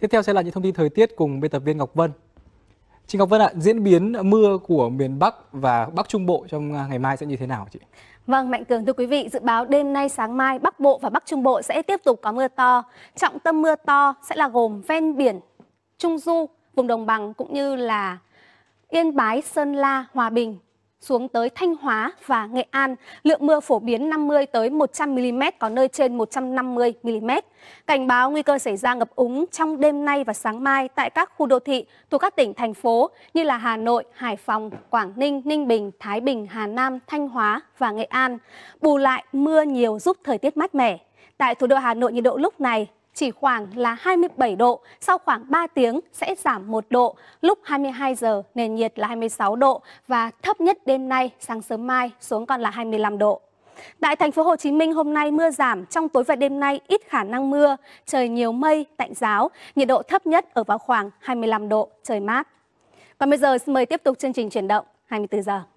Tiếp theo sẽ là những thông tin thời tiết cùng biên tập viên Ngọc Vân. Chị Ngọc Vân ạ, à, diễn biến mưa của miền Bắc và Bắc Trung Bộ trong à, ngày mai sẽ như thế nào chị? Vâng, Mạnh Cường thưa quý vị, dự báo đêm nay sáng mai Bắc Bộ và Bắc Trung Bộ sẽ tiếp tục có mưa to. Trọng tâm mưa to sẽ là gồm ven biển, Trung Du, vùng đồng bằng cũng như là Yên Bái, Sơn La, Hòa Bình, xuống tới Thanh Hóa và Nghệ An, lượng mưa phổ biến 50 tới 100 mm có nơi trên 150 mm. Cảnh báo nguy cơ xảy ra ngập úng trong đêm nay và sáng mai tại các khu đô thị thuộc các tỉnh thành phố như là Hà Nội, Hải Phòng, Quảng Ninh, Ninh Bình, Thái Bình, Hà Nam, Thanh Hóa và Nghệ An. Bù lại mưa nhiều giúp thời tiết mát mẻ. Tại thủ đô Hà Nội nhiệt độ lúc này chỉ khoảng là 27 độ, sau khoảng 3 tiếng sẽ giảm 1 độ, lúc 22 giờ nền nhiệt là 26 độ và thấp nhất đêm nay sáng sớm mai xuống còn là 25 độ. Tại thành phố Hồ Chí Minh hôm nay mưa giảm, trong tối và đêm nay ít khả năng mưa, trời nhiều mây, tạnh giáo, nhiệt độ thấp nhất ở vào khoảng 25 độ, trời mát. Còn bây giờ xin mời tiếp tục chương trình chuyển động 24 giờ.